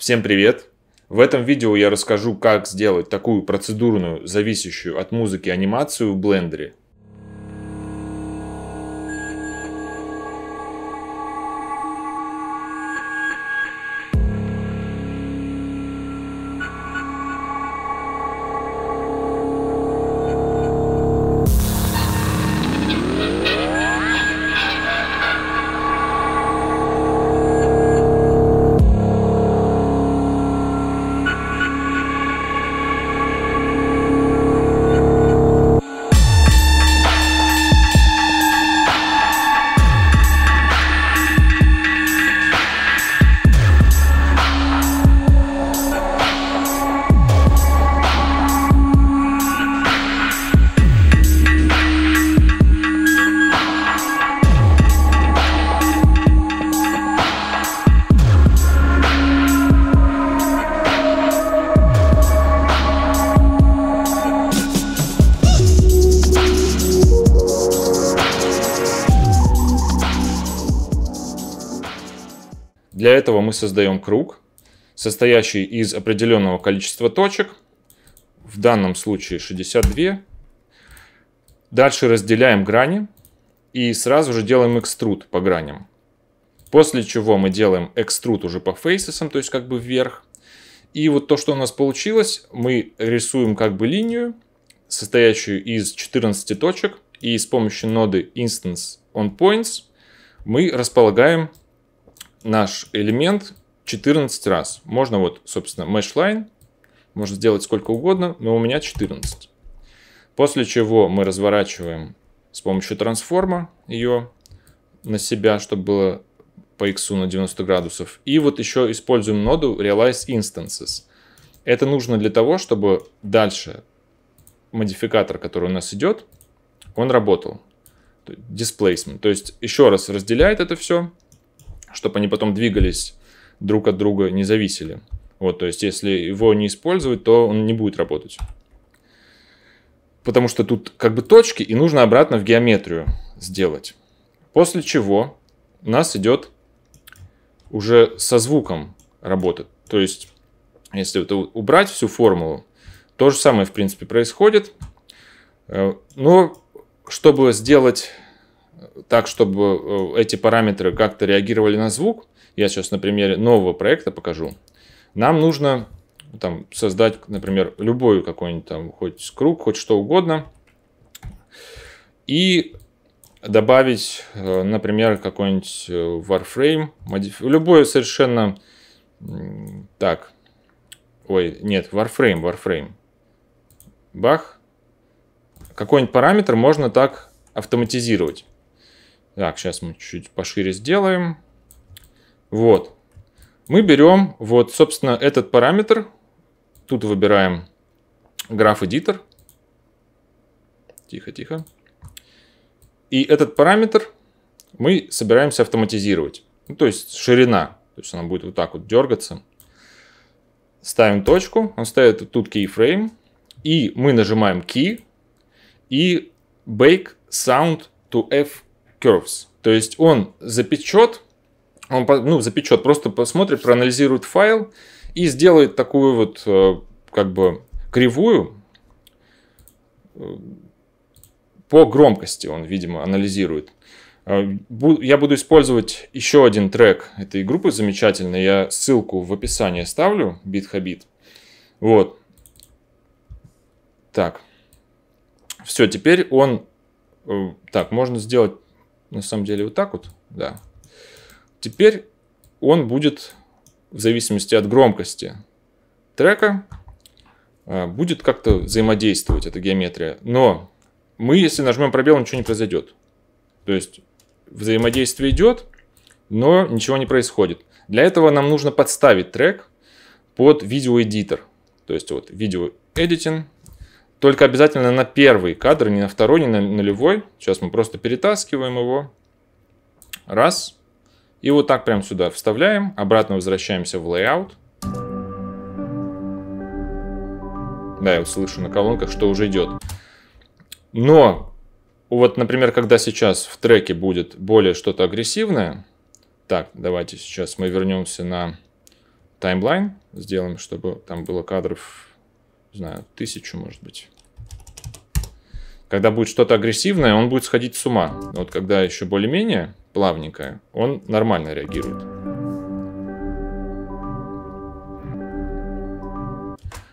Всем привет! В этом видео я расскажу, как сделать такую процедурную, зависящую от музыки анимацию в блендере. Для этого мы создаем круг, состоящий из определенного количества точек, в данном случае 62. Дальше разделяем грани и сразу же делаем экструд по граням. После чего мы делаем экструд уже по фейсесам, то есть как бы вверх. И вот то, что у нас получилось, мы рисуем как бы линию, состоящую из 14 точек, и с помощью ноды instance on points мы располагаем наш элемент 14 раз. Можно вот, собственно, mesh-line, можно сделать сколько угодно, но у меня 14. После чего мы разворачиваем с помощью трансформа ее на себя, чтобы было по x на 90 градусов. И вот еще используем ноду Realize Instances. Это нужно для того, чтобы дальше модификатор, который у нас идет, он работал. Displacement. То есть еще раз разделяет это все, чтобы они потом двигались друг от друга, не зависели. Вот, то есть, если его не использовать, то он не будет работать. Потому что тут как бы точки, и нужно обратно в геометрию сделать. После чего у нас идет уже со звуком работать То есть, если это убрать всю формулу, то же самое, в принципе, происходит. Э, но чтобы сделать так, чтобы э, эти параметры как-то реагировали на звук, я сейчас на примере нового проекта покажу, нам нужно ну, там, создать, например, любой какой-нибудь там, хоть круг, хоть что угодно, и добавить, э, например, какой-нибудь э, Warframe, модиф... любой совершенно, так, ой, нет, Warframe, Warframe, бах, какой-нибудь параметр можно так автоматизировать. Так, сейчас мы чуть-чуть пошире сделаем. Вот. Мы берем, вот, собственно, этот параметр. Тут выбираем граф editor. Тихо, тихо. И этот параметр мы собираемся автоматизировать. Ну, то есть ширина. То есть она будет вот так вот дергаться. Ставим точку. Он ставит тут keyframe. И мы нажимаем key. И bake sound to f curves. То есть он запечет, он ну, запечет, просто посмотрит, проанализирует файл и сделает такую вот э, как бы кривую э, по громкости он, видимо, анализирует. Э, я буду использовать еще один трек этой группы замечательный. Я ссылку в описании ставлю, Бит BitHabit. Вот. Так. Все, теперь он... Так, можно сделать на самом деле вот так вот, да. Теперь он будет в зависимости от громкости трека а, будет как-то взаимодействовать эта геометрия. Но мы, если нажмем пробел, ничего не произойдет. То есть взаимодействие идет, но ничего не происходит. Для этого нам нужно подставить трек под видеоэдитор. То есть вот видео editing, только обязательно на первый кадр, не на второй, не на нулевой. Сейчас мы просто перетаскиваем его. Раз. И вот так прям сюда вставляем. Обратно возвращаемся в layout. Да, я вот слышу на колонках, что уже идет. Но, вот, например, когда сейчас в треке будет более что-то агрессивное. Так, давайте сейчас мы вернемся на таймлайн. Сделаем, чтобы там было кадров знаю, тысячу, может быть. Когда будет что-то агрессивное, он будет сходить с ума. Вот когда еще более-менее плавненькое, он нормально реагирует.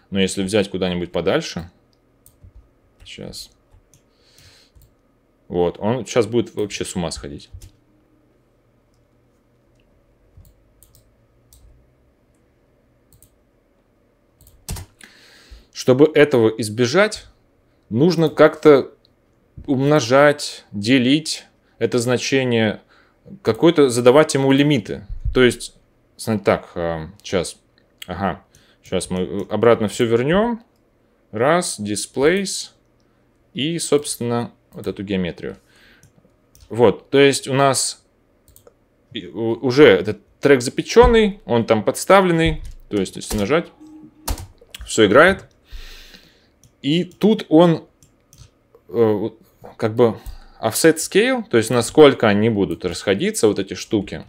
Но если взять куда-нибудь подальше, сейчас, вот, он сейчас будет вообще с ума сходить. Чтобы этого избежать, нужно как-то умножать, делить это значение, какой-то задавать ему лимиты. То есть, смотрите, так, а, сейчас, ага, сейчас мы э, обратно все вернем. Раз, displays и, собственно, вот эту геометрию. Вот, то есть у нас уже этот трек запеченный, он там подставленный. То есть, если нажать, все играет. И тут он э, как бы offset scale, то есть насколько они будут расходиться, вот эти штуки,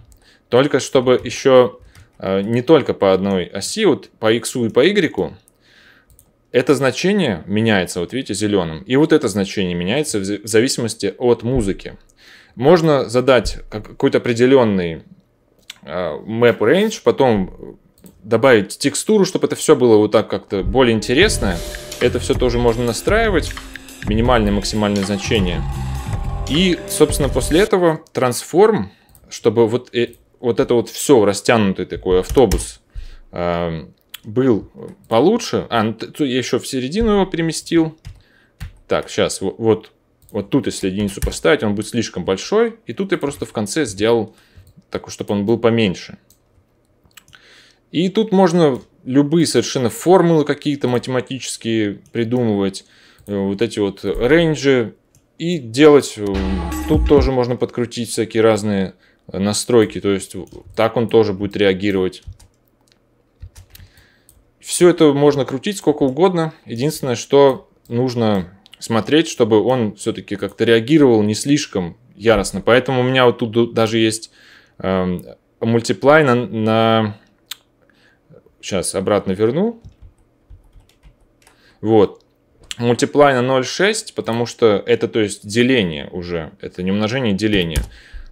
только чтобы еще э, не только по одной оси, вот по x и по y, это значение меняется, вот видите, зеленым. И вот это значение меняется в зависимости от музыки. Можно задать какой-то определенный э, map range, потом добавить текстуру, чтобы это все было вот так как-то более интересное. Это все тоже можно настраивать, минимальное и максимальное значение. И, собственно, после этого трансформ, чтобы вот, э, вот это вот все растянутый такой автобус э, был получше. А, ну, я еще в середину его переместил. Так, сейчас вот, вот, вот тут, если единицу поставить, он будет слишком большой. И тут я просто в конце сделал так, чтобы он был поменьше. И тут можно любые совершенно формулы какие-то математические придумывать, э, вот эти вот рейнджи и делать. Э, тут тоже можно подкрутить всякие разные настройки, то есть так он тоже будет реагировать. Все это можно крутить сколько угодно. Единственное, что нужно смотреть, чтобы он все-таки как-то реагировал не слишком яростно. Поэтому у меня вот тут даже есть э, на, на Сейчас обратно верну. Вот. Мультиплай на 0,6, потому что это, то есть, деление уже. Это не умножение, а деление.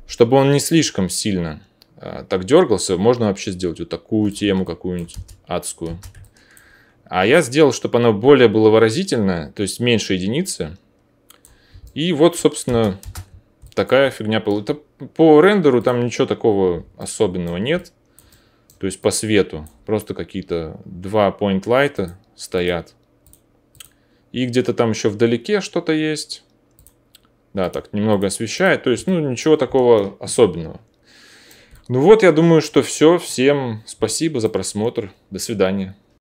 Чтобы он не слишком сильно э, так дергался, можно вообще сделать вот такую тему какую-нибудь адскую. А я сделал, чтобы оно более было выразительное, то есть меньше единицы. И вот, собственно, такая фигня получилась. По рендеру там ничего такого особенного нет. То есть по свету. Просто какие-то два point лайта стоят. И где-то там еще вдалеке что-то есть. Да, так немного освещает. То есть, ну, ничего такого особенного. Ну вот, я думаю, что все. Всем спасибо за просмотр. До свидания.